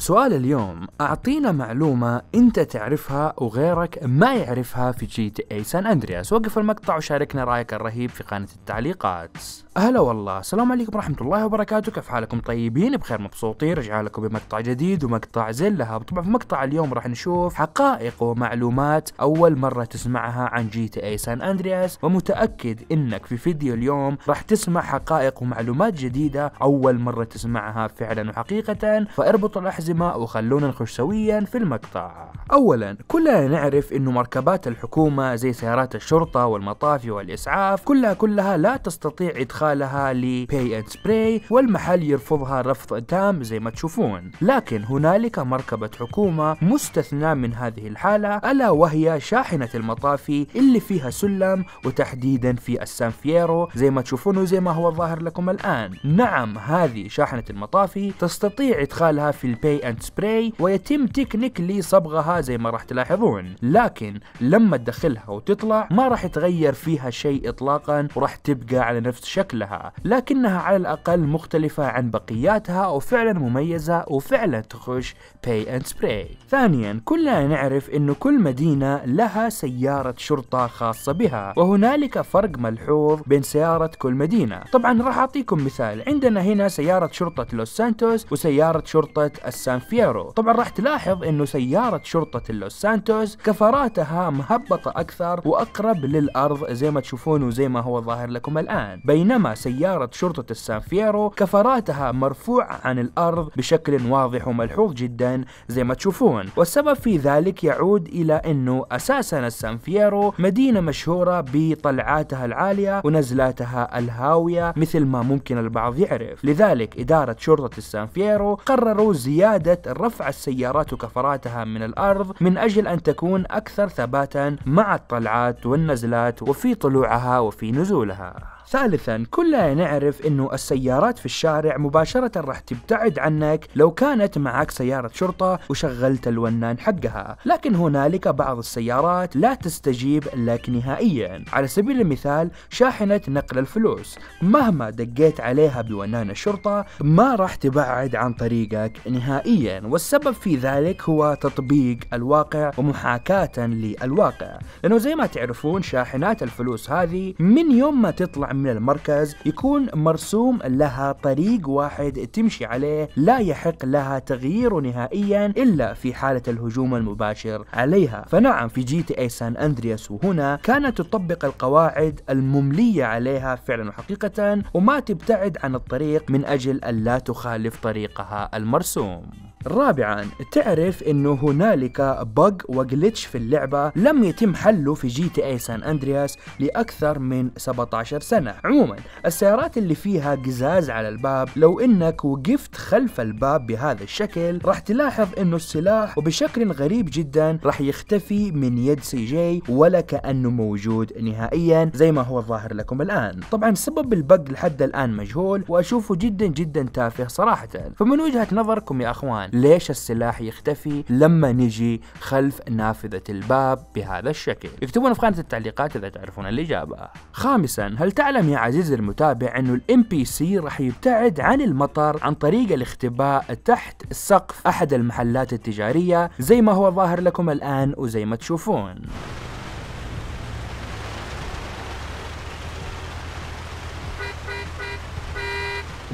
سؤال اليوم أعطينا معلومة أنت تعرفها وغيرك ما يعرفها في جي تي اي سان أندرياس وقف المقطع وشاركنا رأيك الرهيب في قناة التعليقات أهلا والله السلام عليكم ورحمة الله وبركاته كيف حالكم طيبين بخير مبسوطين رجع لكم بمقطع جديد ومقطع زلها طبعا في مقطع اليوم راح نشوف حقائق ومعلومات أول مرة تسمعها عن جي تي اي سان أندرياس ومتأكد أنك في فيديو اليوم راح تسمع حقائق ومعلومات جديدة أول مرة تسمعها فعلا وحقيقة فاربط الأحزاب اللازمة وخلونا نخش سويا في المقطع أولا كلنا نعرف أنه مركبات الحكومة زي سيارات الشرطة والمطافي والإسعاف كلها كلها لا تستطيع إدخالها لبي اند سبراي والمحل يرفضها رفض تام زي ما تشوفون لكن هنالك مركبة حكومة مستثنى من هذه الحالة ألا وهي شاحنة المطافي اللي فيها سلم وتحديدا في السان فييرو زي ما تشوفون وزي ما هو ظاهر لكم الآن نعم هذه شاحنة المطافي تستطيع إدخالها في البي سبراي اند سبراي ويتم تكنيك لصبغها زي ما راح تلاحظون لكن لما تدخلها وتطلع ما راح يتغير فيها شيء اطلاقا وراح تبقى على نفس شكلها لكنها على الاقل مختلفة عن بقياتها وفعلا مميزة وفعلا تخش باي اند سبراي ثانيا كلنا نعرف انه كل مدينة لها سيارة شرطة خاصة بها وهنالك فرق ملحوظ بين سيارة كل مدينة طبعا راح اعطيكم مثال عندنا هنا سيارة شرطة لوس سانتوس وسيارة شرطة سان فيرو طبعا راح تلاحظ انه سيارة شرطة اللوس سانتوس كفراتها مهبطة اكثر واقرب للارض زي ما تشوفون وزي ما هو ظاهر لكم الان بينما سيارة شرطة السان فيرو كفراتها مرفوعة عن الارض بشكل واضح وملحوظ جدا زي ما تشوفون والسبب في ذلك يعود الى انه اساسا السان فيرو مدينة مشهورة بطلعاتها العالية ونزلاتها الهاوية مثل ما ممكن البعض يعرف لذلك ادارة شرطة السان فيرو قرروا زيادة زيادة رفع السيارات وكفراتها من الأرض من أجل أن تكون أكثر ثباتا مع الطلعات والنزلات وفي طلوعها وفي نزولها ثالثا كلنا نعرف انه السيارات في الشارع مباشرة راح تبتعد عنك لو كانت معك سيارة شرطة وشغلت الونان حقها لكن هنالك بعض السيارات لا تستجيب لك نهائيا على سبيل المثال شاحنة نقل الفلوس مهما دقيت عليها بونان الشرطة ما راح تبعد عن طريقك نهائيا والسبب في ذلك هو تطبيق الواقع ومحاكاة للواقع لأنه زي ما تعرفون شاحنات الفلوس هذه من يوم ما تطلع من المركز يكون مرسوم لها طريق واحد تمشي عليه لا يحق لها تغييره نهائيا إلا في حالة الهجوم المباشر عليها فنعم في جي تي اي سان أندرياس وهنا كانت تطبق القواعد المملية عليها فعلا وحقيقة وما تبتعد عن الطريق من أجل ألا تخالف طريقها المرسوم رابعا تعرف انه هنالك بق وجلتش في اللعبة لم يتم حله في جي تي اي سان اندرياس لأكثر من 17 سنة عموما السيارات اللي فيها قزاز على الباب لو انك وقفت خلف الباب بهذا الشكل راح تلاحظ انه السلاح وبشكل غريب جدا راح يختفي من يد سي جي ولا كأنه موجود نهائيا زي ما هو ظاهر لكم الآن طبعا سبب البق لحد الآن مجهول وأشوفه جدا جدا تافه صراحة فمن وجهة نظركم يا أخوان الآن ليش السلاح يختفي لما نجي خلف نافذة الباب بهذا الشكل اكتبونا في خانة التعليقات إذا تعرفون الإجابة خامسا هل تعلم يا عزيزي المتابع أنه الام بي سي راح يبتعد عن المطر عن طريق الاختباء تحت سقف أحد المحلات التجارية زي ما هو ظاهر لكم الآن وزي ما تشوفون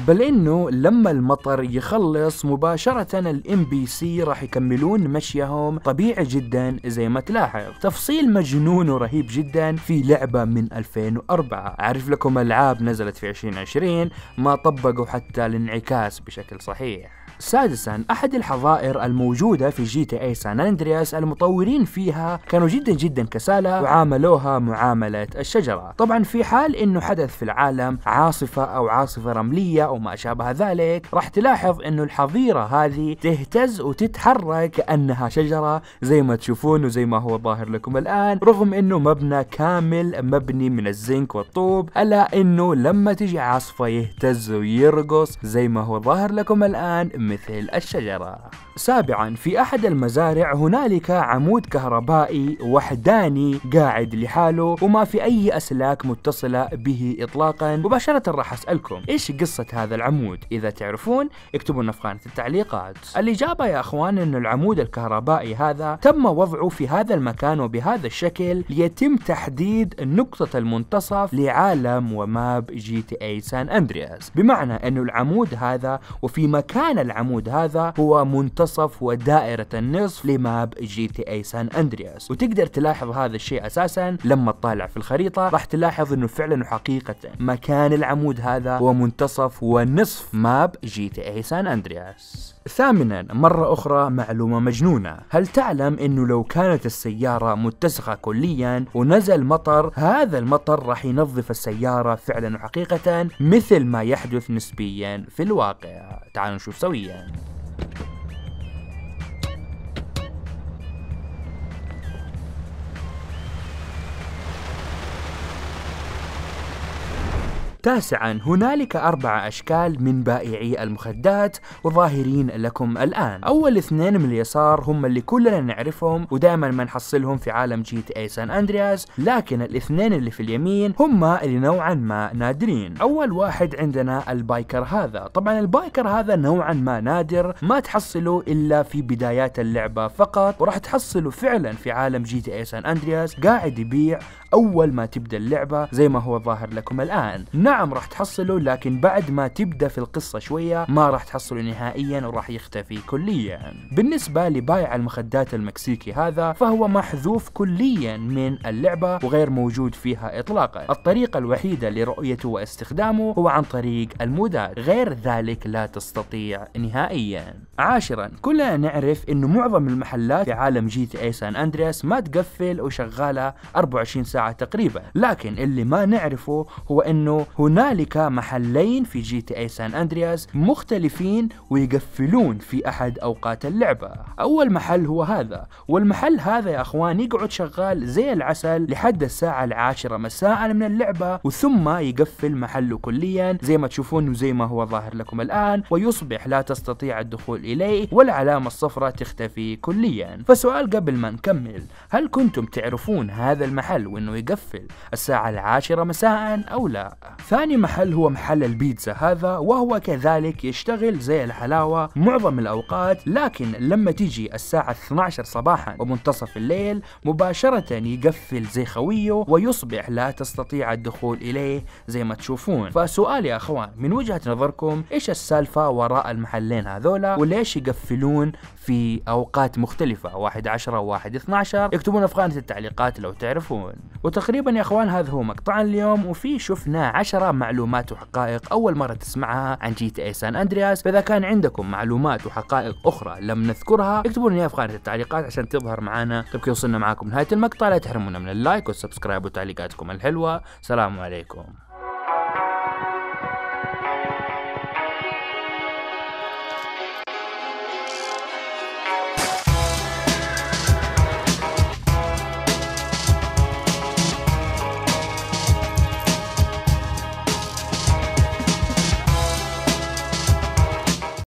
بل انه لما المطر يخلص مباشرة الام بي سي راح يكملون مشيهم طبيعي جدا زي ما تلاحظ تفصيل مجنون ورهيب جدا في لعبة من 2004 اعرف لكم العاب نزلت في 2020 ما طبقوا حتى الانعكاس بشكل صحيح سادسا أحد الحظائر الموجودة في جي تي اي سان أندرياس المطورين فيها كانوا جدا جدا كسالى وعاملوها معاملة الشجرة طبعا في حال أنه حدث في العالم عاصفة أو عاصفة رملية أو ما شابه ذلك راح تلاحظ أنه الحظيرة هذه تهتز وتتحرك كأنها شجرة زي ما تشوفون وزي ما هو ظاهر لكم الآن رغم أنه مبنى كامل مبني من الزنك والطوب ألا أنه لما تجي عاصفة يهتز ويرقص زي ما هو ظاهر لكم الآن مثل الشجرة سابعا في أحد المزارع هنالك عمود كهربائي وحداني قاعد لحاله وما في أي أسلاك متصلة به إطلاقا مباشرة راح أسألكم إيش قصة هذا العمود إذا تعرفون اكتبوا لنا في خانة التعليقات الإجابة يا أخوان أن العمود الكهربائي هذا تم وضعه في هذا المكان وبهذا الشكل ليتم تحديد نقطة المنتصف لعالم وماب جي تي اي سان اندرياس بمعنى أن العمود هذا وفي مكان العمود العمود هذا هو منتصف ودائرة النصف لماب جي تي اي سان اندرياس وتقدر تلاحظ هذا الشيء اساسا لما تطالع في الخريطة راح تلاحظ انه فعلا وحقيقة مكان العمود هذا هو منتصف ونصف ماب جي تي اي سان اندرياس ثامنا مرة أخرى معلومة مجنونة هل تعلم أنه لو كانت السيارة متسخة كليا ونزل مطر هذا المطر راح ينظف السيارة فعلا وحقيقة مثل ما يحدث نسبيا في الواقع تعالوا نشوف سويا تاسعا هنالك أربع أشكال من بائعي المخدات وظاهرين لكم الآن أول اثنين من اليسار هم اللي كلنا نعرفهم ودائما ما نحصلهم في عالم جي تي اي سان أندرياس لكن الاثنين اللي في اليمين هم اللي نوعا ما نادرين أول واحد عندنا البايكر هذا طبعا البايكر هذا نوعا ما نادر ما تحصله إلا في بدايات اللعبة فقط وراح تحصله فعلا في عالم جي تي اي سان أندرياس قاعد يبيع أول ما تبدأ اللعبة زي ما هو ظاهر لكم الآن نعم نعم راح تحصله لكن بعد ما تبدا في القصه شويه ما راح تحصله نهائيا وراح يختفي كليا بالنسبه لبايع المخدات المكسيكي هذا فهو محذوف كليا من اللعبه وغير موجود فيها اطلاقا الطريقه الوحيده لرؤيته واستخدامه هو عن طريق المودات غير ذلك لا تستطيع نهائيا عاشرا كلنا نعرف انه معظم المحلات في عالم جي تي اي سان اندرياس ما تقفل وشغاله 24 ساعه تقريبا لكن اللي ما نعرفه هو انه هو هنالك محلين في جي تي اي سان اندرياس مختلفين ويقفلون في احد اوقات اللعبة اول محل هو هذا والمحل هذا يا اخوان يقعد شغال زي العسل لحد الساعة العاشرة مساء من اللعبة وثم يقفل محله كليا زي ما تشوفون وزي ما هو ظاهر لكم الان ويصبح لا تستطيع الدخول اليه والعلامة الصفراء تختفي كليا فسؤال قبل ما نكمل هل كنتم تعرفون هذا المحل وانه يقفل الساعة العاشرة مساء او لا ثاني محل هو محل البيتزا هذا وهو كذلك يشتغل زي الحلاوة معظم الأوقات لكن لما تيجي الساعة 12 صباحا ومنتصف الليل مباشرة يقفل زي خويه ويصبح لا تستطيع الدخول إليه زي ما تشوفون فسؤال يا أخوان من وجهة نظركم إيش السالفة وراء المحلين هذولا وليش يقفلون في أوقات مختلفة واحد عشرة وواحد 12 اكتبونا في خانة التعليقات لو تعرفون وتقريبا يا أخوان هذا هو مقطعنا اليوم وفي شفنا 10 10 معلومات وحقائق أول مرة تسمعها عن جي تي اي سان أندرياس فإذا كان عندكم معلومات وحقائق أخرى لم نذكرها اكتبوا لنا في خانة التعليقات عشان تظهر معنا تبكي وصلنا معاكم نهاية المقطع لا تحرمونا من اللايك والسبسكرايب وتعليقاتكم الحلوة سلام عليكم